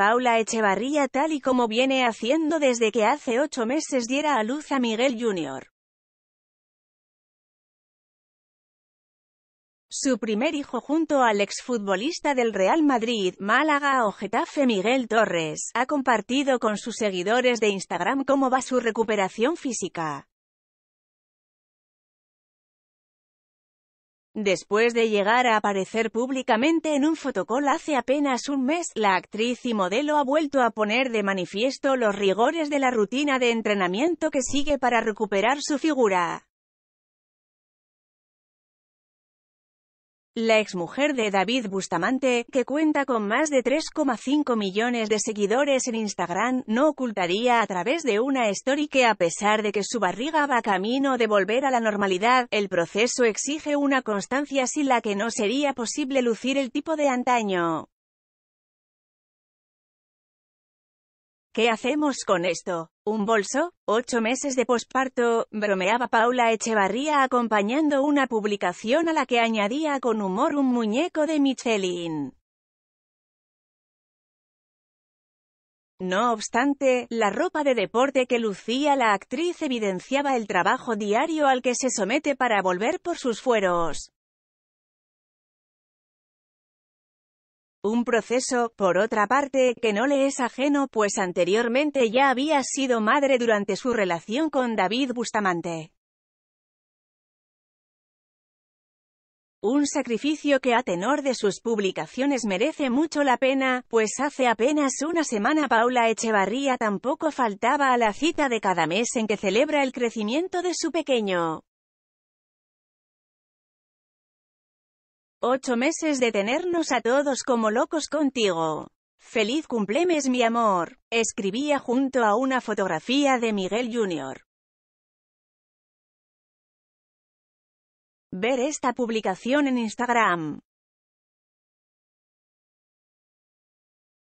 Paula Echevarría tal y como viene haciendo desde que hace ocho meses diera a luz a Miguel Jr. Su primer hijo junto al exfutbolista del Real Madrid, Málaga o Getafe Miguel Torres, ha compartido con sus seguidores de Instagram cómo va su recuperación física. Después de llegar a aparecer públicamente en un fotocol hace apenas un mes, la actriz y modelo ha vuelto a poner de manifiesto los rigores de la rutina de entrenamiento que sigue para recuperar su figura. la exmujer de David Bustamante, que cuenta con más de 3,5 millones de seguidores en Instagram, no ocultaría a través de una story que a pesar de que su barriga va camino de volver a la normalidad, el proceso exige una constancia sin la que no sería posible lucir el tipo de antaño. ¿Qué hacemos con esto? ¿Un bolso? Ocho meses de posparto, bromeaba Paula Echevarría acompañando una publicación a la que añadía con humor un muñeco de Michelin. No obstante, la ropa de deporte que lucía la actriz evidenciaba el trabajo diario al que se somete para volver por sus fueros. Un proceso, por otra parte, que no le es ajeno pues anteriormente ya había sido madre durante su relación con David Bustamante. Un sacrificio que a tenor de sus publicaciones merece mucho la pena, pues hace apenas una semana Paula Echevarría tampoco faltaba a la cita de cada mes en que celebra el crecimiento de su pequeño. Ocho meses de tenernos a todos como locos contigo. Feliz cumplemes mi amor, escribía junto a una fotografía de Miguel Jr. Ver esta publicación en Instagram.